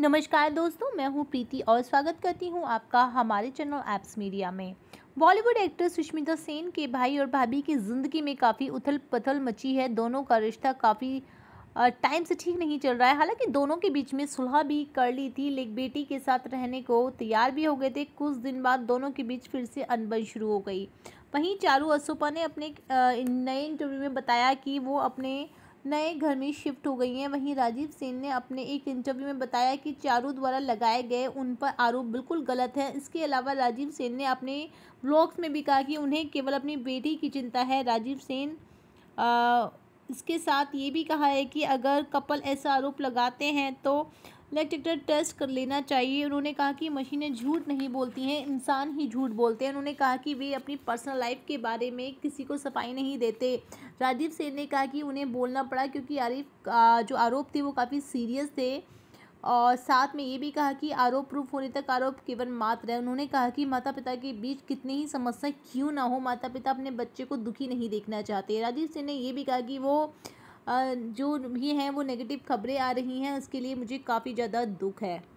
नमस्कार दोस्तों मैं हूं प्रीति और स्वागत करती हूं आपका हमारे चैनल एप्स मीडिया में बॉलीवुड एक्ट्रेस सुष्मिता सेन के भाई और भाभी की ज़िंदगी में काफ़ी उथल पथल मची है दोनों का रिश्ता काफ़ी टाइम से ठीक नहीं चल रहा है हालांकि दोनों के बीच में सुलह भी कर ली थी लेकिन बेटी के साथ रहने को तैयार भी हो गए थे कुछ दिन बाद दोनों के बीच फिर से अनबन शुरू हो गई वहीं चारू असोपा ने अपने नए इंटरव्यू में बताया कि वो अपने नए घर में शिफ्ट हो गई हैं वहीं राजीव सेन ने अपने एक इंटरव्यू में बताया कि चारू द्वारा लगाए गए उन पर आरोप बिल्कुल गलत है इसके अलावा राजीव सेन ने अपने ब्लॉग्स में भी कहा कि उन्हें केवल अपनी बेटी की चिंता है राजीव सेन आ, इसके साथ ये भी कहा है कि अगर कपल ऐसा आरोप लगाते हैं तो लेग टेस्ट कर लेना चाहिए उन्होंने कहा कि मशीनें झूठ नहीं बोलती हैं इंसान ही झूठ बोलते हैं उन्होंने कहा कि वे अपनी पर्सनल लाइफ के बारे में किसी को सफाई नहीं देते राजीव सेन ने कहा कि उन्हें बोलना पड़ा क्योंकि आरिफ जो आरोप थे वो काफ़ी सीरियस थे और साथ में ये भी कहा कि आरोप प्रूफ होने तक आरोप केवल मात्र है उन्होंने कहा कि माता पिता के बीच कितनी ही समस्या क्यों ना हो माता पिता अपने बच्चे को दुखी नहीं देखना चाहते राजीव सिंह ने यह भी कहा कि वो जो भी हैं वो नेगेटिव खबरें आ रही हैं उसके लिए मुझे काफ़ी ज़्यादा दुख है